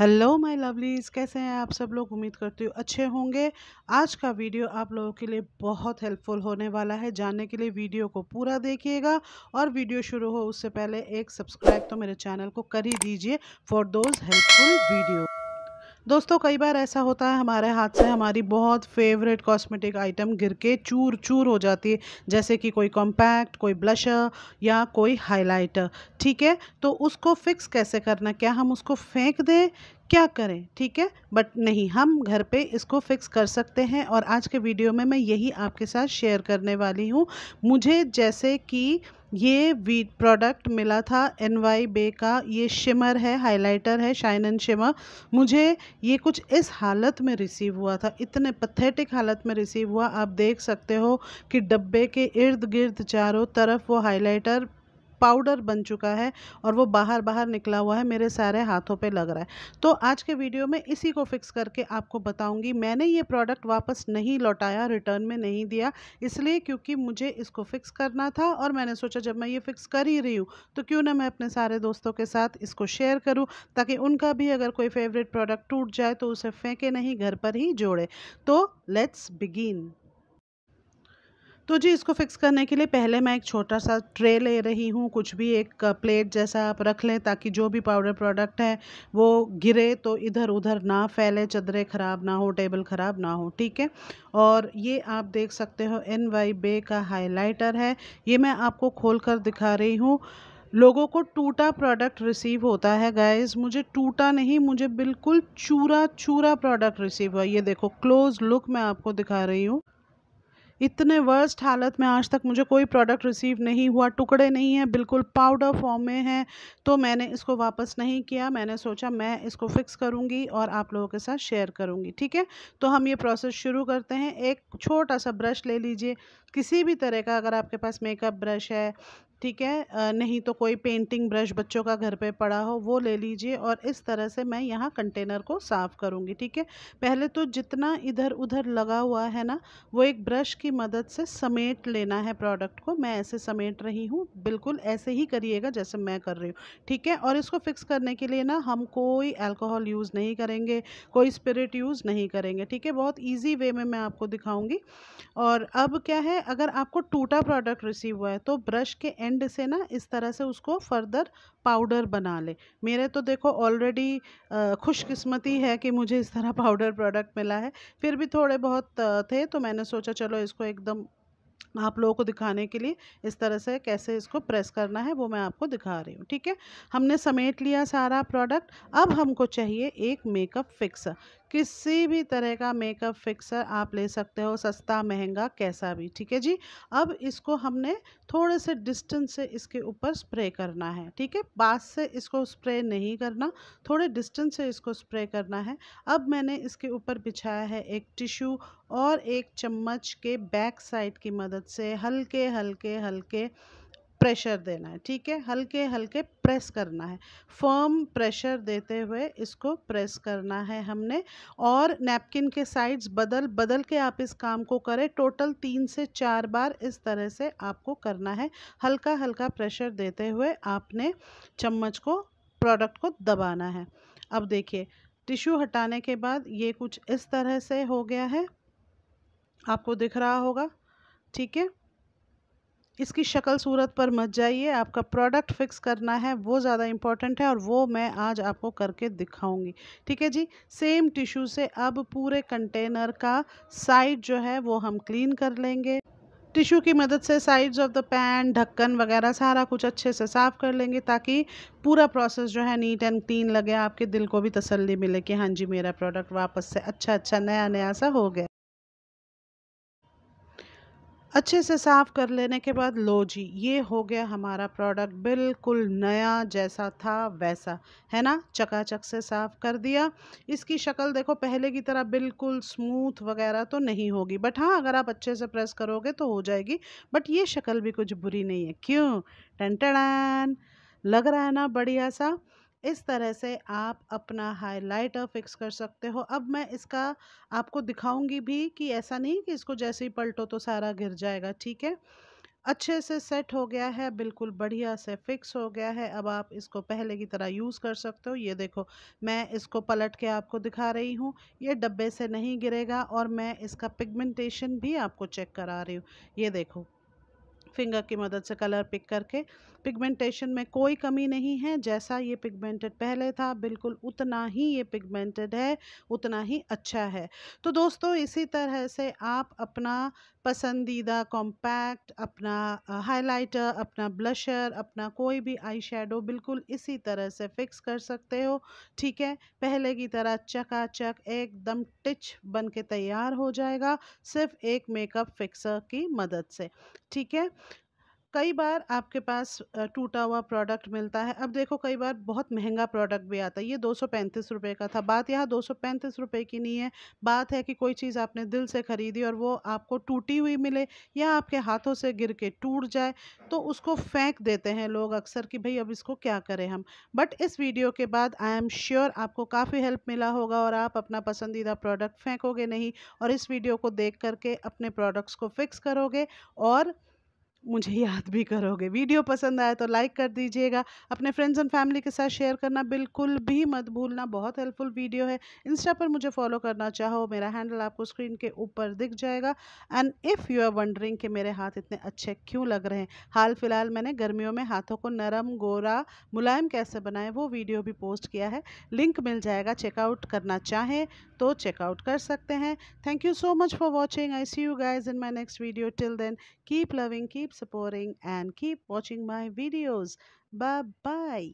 hello my lovelies कैसे हैं आप सब लोग उम्मीद करती हूँ अच्छे होंगे आज का वीडियो आप लोगों के लिए बहुत हेल्पफुल होने वाला है जानने के लिए वीडियो को पूरा देखिएगा और वीडियो शुरू हो उससे पहले एक सब्सक्राइब तो मेरे चैनल को कर ही दीजिए फॉर दोज हेल्पफुल वीडियो दोस्तों कई बार ऐसा होता है हमारे हाथ से हमारी बहुत फेवरेट कॉस्मेटिक आइटम गिर के चूर चूर हो जाती है जैसे कि कोई कॉम्पैक्ट कोई ब्लशर या कोई हाइलाइटर ठीक है तो उसको फिक्स कैसे करना क्या हम उसको फेंक दें क्या करें ठीक है बट नहीं हम घर पे इसको फिक्स कर सकते हैं और आज के वीडियो में मैं यही आपके साथ शेयर करने वाली हूँ मुझे जैसे कि ये वी प्रोडक्ट मिला था एन वाई बे का ये शिमर है हाइलाइटर है शाइन एंड शिमर मुझे ये कुछ इस हालत में रिसीव हुआ था इतने पथेटिक हालत में रिसीव हुआ आप देख सकते हो कि डब्बे के इर्द गिर्द चारों तरफ वो हाइलाइटर पाउडर बन चुका है और वो बाहर बाहर निकला हुआ है मेरे सारे हाथों पे लग रहा है तो आज के वीडियो में इसी को फिक्स करके आपको बताऊंगी मैंने ये प्रोडक्ट वापस नहीं लौटाया रिटर्न में नहीं दिया इसलिए क्योंकि मुझे इसको फिक्स करना था और मैंने सोचा जब मैं ये फिक्स कर ही रही हूँ तो क्यों ना मैं अपने सारे दोस्तों के साथ इसको शेयर करूँ ताकि उनका भी अगर कोई फेवरेट प्रोडक्ट टूट जाए तो उसे फेंके नहीं घर पर ही जोड़े तो लेट्स बिगिन तो जी इसको फिक्स करने के लिए पहले मैं एक छोटा सा ट्रे ले रही हूँ कुछ भी एक प्लेट जैसा आप रख लें ताकि जो भी पाउडर प्रोडक्ट है वो गिरे तो इधर उधर ना फैले चदरे ख़राब ना हो टेबल ख़राब ना हो ठीक है और ये आप देख सकते हो एन वाई बे का हाइलाइटर है ये मैं आपको खोल कर दिखा रही हूँ लोगों को टूटा प्रोडक्ट रिसीव होता है गाइस मुझे टूटा नहीं मुझे बिल्कुल चूरा चूरा प्रोडक्ट रिसीव हुआ ये देखो क्लोज लुक मैं आपको दिखा रही हूँ इतने वर्स्ट हालत में आज तक मुझे कोई प्रोडक्ट रिसीव नहीं हुआ टुकड़े नहीं हैं बिल्कुल पाउडर फॉर्म में है तो मैंने इसको वापस नहीं किया मैंने सोचा मैं इसको फ़िक्स करूँगी और आप लोगों के साथ शेयर करूँगी ठीक है तो हम ये प्रोसेस शुरू करते हैं एक छोटा सा ब्रश ले लीजिए किसी भी तरह का अगर आपके पास मेकअप ब्रश है ठीक है नहीं तो कोई पेंटिंग ब्रश बच्चों का घर पे पड़ा हो वो ले लीजिए और इस तरह से मैं यहाँ कंटेनर को साफ़ करूँगी ठीक है पहले तो जितना इधर उधर लगा हुआ है ना वो एक ब्रश की मदद से समेट लेना है प्रोडक्ट को मैं ऐसे समेट रही हूँ बिल्कुल ऐसे ही करिएगा जैसे मैं कर रही हूँ ठीक है और इसको फिक्स करने के लिए ना हम कोई अल्कोहल यूज़ नहीं करेंगे कोई स्पिरिट यूज़ नहीं करेंगे ठीक है बहुत ईजी वे में मैं आपको दिखाऊँगी और अब क्या है अगर आपको टूटा प्रोडक्ट रिसीव हुआ है तो ब्रश के एंड हैंड से ना इस तरह से उसको फर्दर पाउडर बना ले मेरे तो देखो ऑलरेडी खुशकिस्मती है कि मुझे इस तरह पाउडर प्रोडक्ट मिला है फिर भी थोड़े बहुत थे तो मैंने सोचा चलो इसको एकदम आप लोगों को दिखाने के लिए इस तरह से कैसे इसको प्रेस करना है वो मैं आपको दिखा रही हूँ ठीक है हमने समेट लिया सारा प्रोडक्ट अब हमको चाहिए एक मेकअप फिक्सर किसी भी तरह का मेकअप फिक्सर आप ले सकते हो सस्ता महंगा कैसा भी ठीक है जी अब इसको हमने थोड़े से डिस्टेंस से इसके ऊपर स्प्रे करना है ठीक है पास से इसको स्प्रे नहीं करना थोड़े डिस्टेंस से इसको स्प्रे करना है अब मैंने इसके ऊपर बिछाया है एक टिश्यू और एक चम्मच के बैक साइड की मदद से हल्के हल्के हल्के प्रेशर देना है ठीक है हल्के हल्के प्रेस करना है फर्म प्रेशर देते हुए इसको प्रेस करना है हमने और नैपकिन के साइड्स बदल बदल के आप इस काम को करें टोटल तीन से चार बार इस तरह से आपको करना है हल्का हल्का प्रेशर देते हुए आपने चम्मच को प्रोडक्ट को दबाना है अब देखिए टिश्यू हटाने के बाद ये कुछ इस तरह से हो गया है आपको दिख रहा होगा ठीक है इसकी शक्ल सूरत पर मत जाइए आपका प्रोडक्ट फिक्स करना है वो ज़्यादा इम्पॉर्टेंट है और वो मैं आज आपको करके दिखाऊंगी ठीक है जी सेम टिश्यू से अब पूरे कंटेनर का साइड जो है वो हम क्लीन कर लेंगे टिश्यू की मदद से साइड्स ऑफ द पैन ढक्कन वगैरह सारा कुछ अच्छे से साफ़ कर लेंगे ताकि पूरा प्रोसेस जो है नीट एंड क्लीन लगे आपके दिल को भी तसल्ली मिले कि हाँ जी मेरा प्रोडक्ट वापस से अच्छा अच्छा नया नया सा हो गया अच्छे से साफ़ कर लेने के बाद लो जी ये हो गया हमारा प्रोडक्ट बिल्कुल नया जैसा था वैसा है ना चकाचक से साफ़ कर दिया इसकी शक्ल देखो पहले की तरह बिल्कुल स्मूथ वगैरह तो नहीं होगी बट हाँ अगर आप अच्छे से प्रेस करोगे तो हो जाएगी बट ये शक्ल भी कुछ बुरी नहीं है क्यों टन लग रहा है ना बढ़िया सा इस तरह से आप अपना हाइलाइटर फिक्स कर सकते हो अब मैं इसका आपको दिखाऊंगी भी कि ऐसा नहीं कि इसको जैसे ही पलटो तो सारा गिर जाएगा ठीक है अच्छे से सेट हो गया है बिल्कुल बढ़िया से फिक्स हो गया है अब आप इसको पहले की तरह यूज़ कर सकते हो ये देखो मैं इसको पलट के आपको दिखा रही हूँ ये डब्बे से नहीं गिरेगा और मैं इसका पिगमेंटेशन भी आपको चेक करा रही हूँ ये देखो फिंगर की मदद से कलर पिक करके पिगमेंटेशन में कोई कमी नहीं है जैसा ये पिगमेंटेड पहले था बिल्कुल उतना ही ये पिगमेंटेड है उतना ही अच्छा है तो दोस्तों इसी तरह से आप अपना पसंदीदा कॉम्पैक्ट अपना हाइलाइटर अपना ब्लशर अपना कोई भी आई शेडो बिल्कुल इसी तरह से फिक्स कर सकते हो ठीक है पहले की तरह चकाचक एकदम टिच बन के तैयार हो जाएगा सिर्फ एक मेकअप फिक्सर की मदद से ठीक है कई बार आपके पास टूटा हुआ प्रोडक्ट मिलता है अब देखो कई बार बहुत महंगा प्रोडक्ट भी आता है ये दो सौ पैंतीस रुपये का था बात यहाँ दो सौ पैंतीस रुपये की नहीं है बात है कि कोई चीज़ आपने दिल से ख़रीदी और वो आपको टूटी हुई मिले या आपके हाथों से गिर के टूट जाए तो उसको फेंक देते हैं लोग अक्सर कि भाई अब इसको क्या करें हम बट इस वीडियो के बाद आई एम श्योर आपको काफ़ी हेल्प मिला होगा और आप अपना पसंदीदा प्रोडक्ट फेंकोगे नहीं और इस वीडियो को देख करके अपने प्रोडक्ट्स को फिक्स करोगे और मुझे याद भी करोगे वीडियो पसंद आए तो लाइक कर दीजिएगा अपने फ्रेंड्स एंड फैमिली के साथ शेयर करना बिल्कुल भी मत भूलना बहुत हेल्पफुल वीडियो है इंस्टा पर मुझे फॉलो करना चाहो मेरा हैंडल आपको स्क्रीन के ऊपर दिख जाएगा and if you are wondering कि मेरे हाथ इतने अच्छे क्यों लग रहे हैं हाल फिलहाल मैंने गर्मियों में हाथों को नरम गोरा मुलायम कैसे बनाए वो वीडियो भी पोस्ट किया है लिंक मिल जाएगा चेकआउट करना चाहें तो चेकआउट कर सकते हैं thank you so much for watching I see you guys in my next video till then keep loving keep supporting and keep watching my videos bye